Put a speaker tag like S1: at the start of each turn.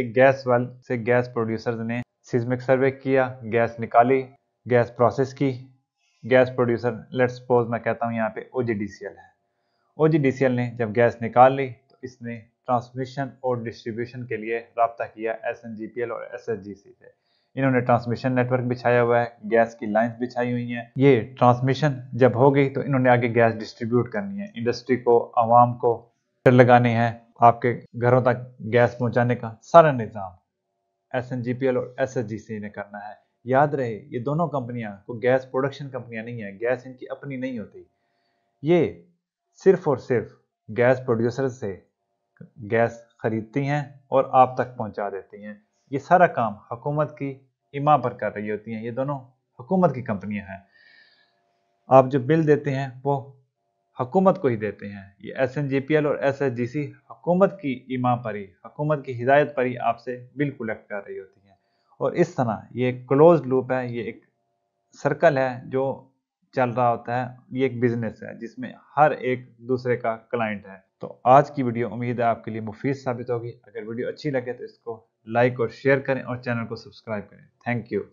S1: gas well से gas producers ने seismic survey किया गैस निकाली गैस प्रोसेस की गैस प्रोड्यूसर लेट्स सपोज मैं कहता हूँ यहाँ पे ओ है ओ ने जब गैस निकाल ली तो इसने ट्रांसमिशन और डिस्ट्रीब्यूशन के लिए रबता किया एस और एस से इन्होंने ट्रांसमिशन नेटवर्क बिछाया हुआ है गैस की लाइंस बिछाई हुई हैं ये ट्रांसमिशन जब हो गई तो इन्होंने आगे गैस डिस्ट्रीब्यूट करनी है इंडस्ट्री को आवाम को लगाने हैं आपके घरों तक गैस पहुंचाने का सारा निज़ाम एस और एस ने करना है याद रहे ये दोनों कंपनियां को गैस प्रोडक्शन कंपनियां नहीं है गैस इनकी अपनी नहीं होती ये सिर्फ और सिर्फ गैस प्रोड्यूसर से गैस खरीदती हैं और आप तक पहुंचा देती हैं ये सारा काम हुकूमत की इमा पर कर रही होती हैं ये दोनों हुकूमत की कंपनियां हैं आप जो बिल देते हैं वो हुकूमत को ही देते हैं ये एस और एस हकूमत की इमा पर ही हकूमत की हिदायत पर ही आपसे बिल्कुल एक्ट कर रही होती है और इस तरह ये एक क्लोज लूप है ये एक सर्कल है जो चल रहा होता है ये एक बिजनेस है जिसमें हर एक दूसरे का क्लाइंट है तो आज की वीडियो उम्मीद है आपके लिए मुफीद साबित होगी अगर वीडियो अच्छी लगे तो इसको लाइक और शेयर करें और चैनल को सब्सक्राइब करें थैंक यू